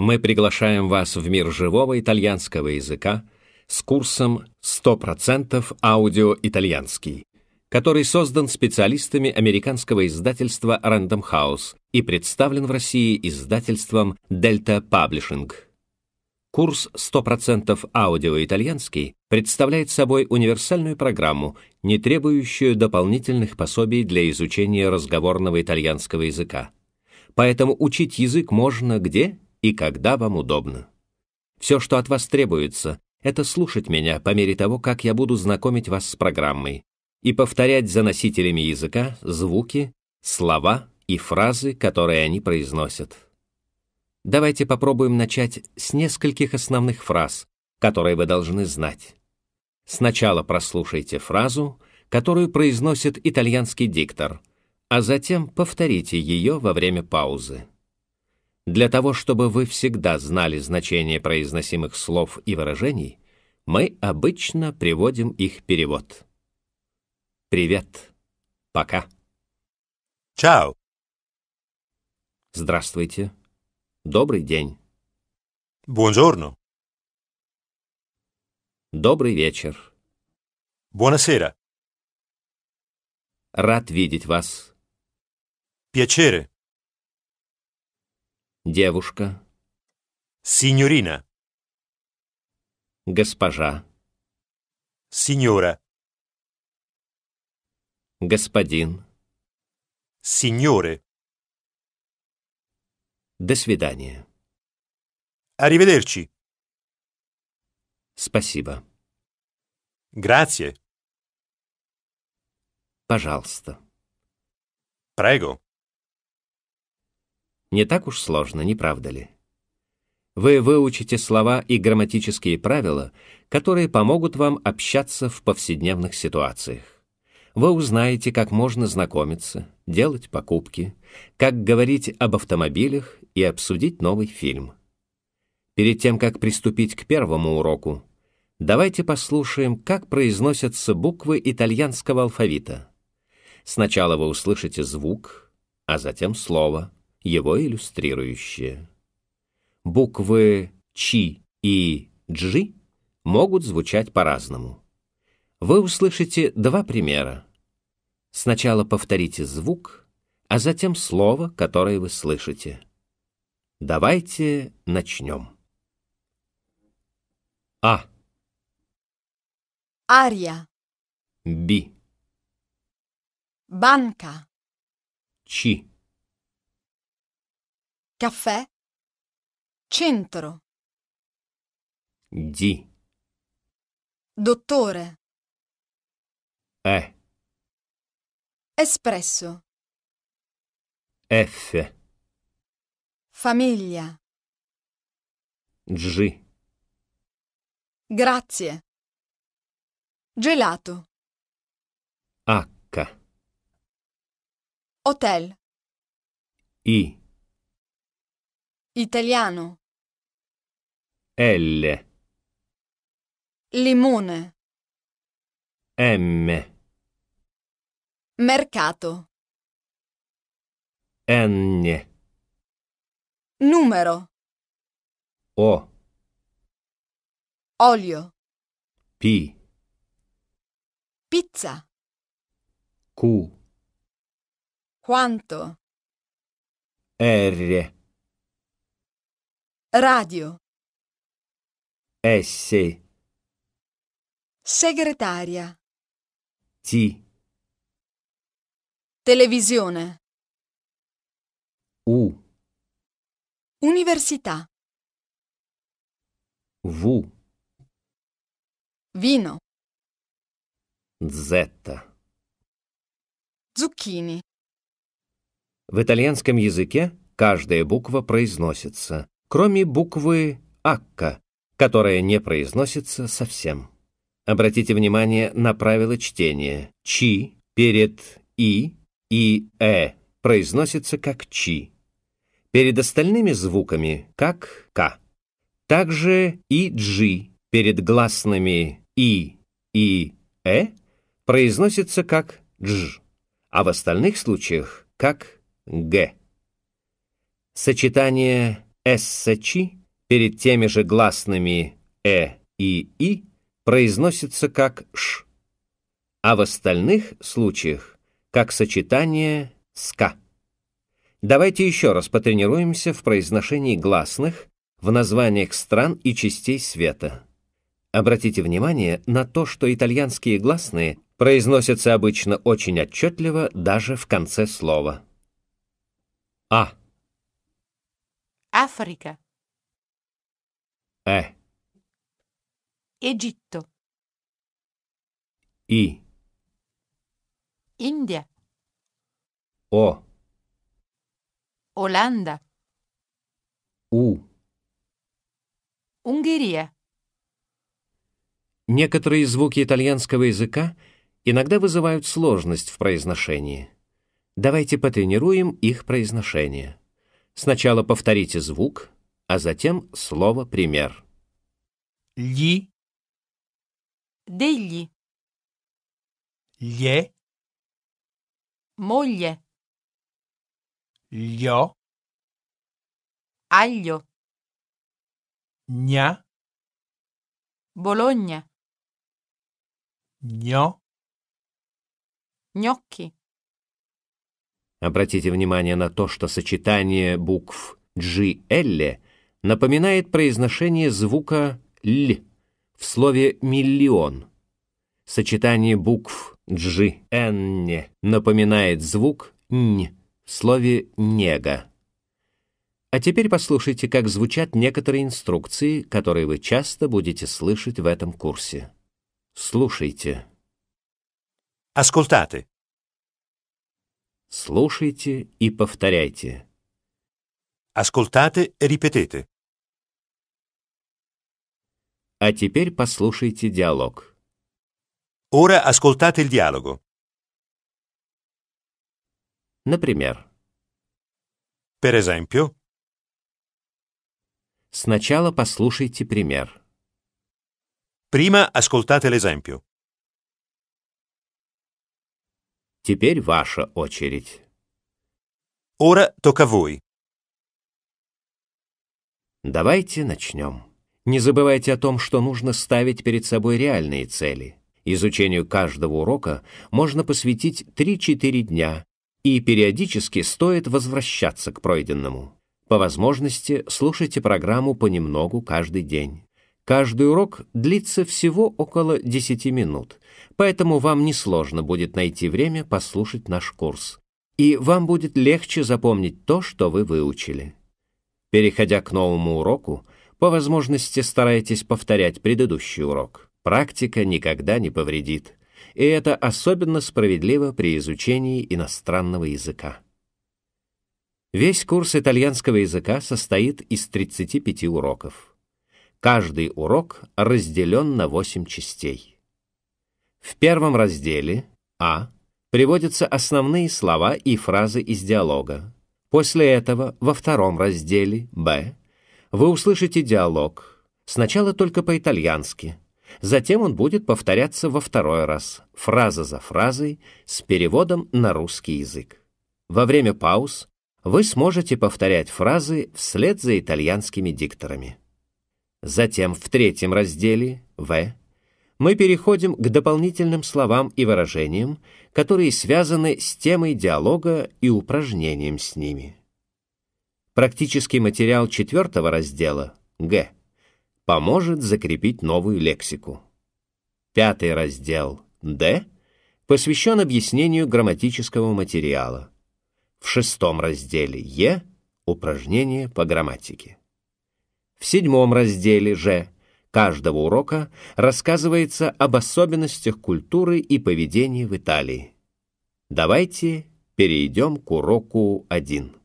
мы приглашаем вас в мир живого итальянского языка с курсом 100% аудио итальянский, который создан специалистами американского издательства Random House и представлен в России издательством Delta Publishing. Курс 100% аудио итальянский представляет собой универсальную программу, не требующую дополнительных пособий для изучения разговорного итальянского языка. Поэтому учить язык можно где и когда вам удобно. Все, что от вас требуется, это слушать меня по мере того, как я буду знакомить вас с программой, и повторять за носителями языка звуки, слова и фразы, которые они произносят. Давайте попробуем начать с нескольких основных фраз, которые вы должны знать. Сначала прослушайте фразу, которую произносит итальянский диктор, а затем повторите ее во время паузы. Для того, чтобы вы всегда знали значение произносимых слов и выражений, мы обычно приводим их перевод. Привет. Пока. Чао. Здравствуйте. Добрый день. Buongiorno. Добрый вечер. Buonasera. Рад видеть вас. Piacere. Девушка. Синьорина. Госпожа. Синьора. Господин. Signore. До свидания. Arrivederci. Спасибо. Grazie. Пожалуйста. Prego. Не так уж сложно, не правда ли? Вы выучите слова и грамматические правила, которые помогут вам общаться в повседневных ситуациях. Вы узнаете, как можно знакомиться, делать покупки, как говорить об автомобилях и обсудить новый фильм. Перед тем, как приступить к первому уроку, давайте послушаем, как произносятся буквы итальянского алфавита. Сначала вы услышите звук, а затем слово – его иллюстрирующие. Буквы «чи» и «джи» могут звучать по-разному. Вы услышите два примера. Сначала повторите звук, а затем слово, которое вы слышите. Давайте начнем. А. Ария. Би. Банка. Чи. Caffè. Centro. G. Dottore. E. Espresso. F. Famiglia. G. Grazie. Gelato. H. Hotel. I. Italiano. L. Limone. M. Mercato. N. Numero. O. Olio. P. Pizza. Q. Quanto? R. Radio. S. Segretaria. T. Televisione. U. Università. V. Vino. Z. Zucchini. В итальянском языке каждая буква произносится кроме буквы «акка», которая не произносится совсем. Обратите внимание на правило чтения. «Чи» перед «и» и «э» произносится как «чи». Перед остальными звуками как «к». Также и «джи» перед гласными «и» и «э» произносится как «дж», а в остальных случаях как «г». Сочетание Эссачи перед теми же гласными «э» и «и» произносится как «ш», а в остальных случаях как сочетание «ска». Давайте еще раз потренируемся в произношении гласных в названиях стран и частей света. Обратите внимание на то, что итальянские гласные произносятся обычно очень отчетливо даже в конце слова. А. Africa. E. Egitto. I. India. O. Olanda. У. Унгария. Некоторые звуки итальянского языка иногда вызывают сложность в произношении. Давайте потренируем их произношение. Сначала повторите звук, а затем слово «пример». Ли. дели, Ле. молье, Лё. Aglio. Ня. Болонья, Нё. Gnocchi. Обратите внимание на то, что сочетание букв «GL» напоминает произношение звука «л» в слове «миллион». Сочетание букв «GN» напоминает звук «нь» в слове «нега». А теперь послушайте, как звучат некоторые инструкции, которые вы часто будете слышать в этом курсе. Слушайте. Ascoltate. Слушайте и повторяйте. Ascoltate e ripetete. А теперь послушайте диалог. Ora ascoltate il dialogo. Например, Per esempio, сначала послушайте пример. prima ascoltate l'esempio. Теперь ваша очередь. Ora tocca voi. Давайте начнем. Не забывайте о том, что нужно ставить перед собой реальные цели. Изучению каждого урока можно посвятить 3-4 дня, и периодически стоит возвращаться к пройденному. По возможности слушайте программу понемногу каждый день. Каждый урок длится всего около 10 минут, поэтому вам несложно будет найти время послушать наш курс, и вам будет легче запомнить то, что вы выучили. Переходя к новому уроку, по возможности старайтесь повторять предыдущий урок. Практика никогда не повредит, и это особенно справедливо при изучении иностранного языка. Весь курс итальянского языка состоит из 35 уроков. Каждый урок разделен на 8 частей. В первом разделе А приводятся основные слова и фразы из диалога. После этого во втором разделе Б вы услышите диалог, сначала только по-итальянски, затем он будет повторяться во второй раз, фраза за фразой, с переводом на русский язык. Во время пауз вы сможете повторять фразы вслед за итальянскими дикторами. Затем в третьем разделе «В» мы переходим к дополнительным словам и выражениям, которые связаны с темой диалога и упражнением с ними. Практический материал четвертого раздела «Г» поможет закрепить новую лексику. Пятый раздел «Д» посвящен объяснению грамматического материала. В шестом разделе «Е» — упражнение по грамматике. В седьмом разделе же каждого урока рассказывается об особенностях культуры и поведения в Италии. Давайте перейдем к уроку 1.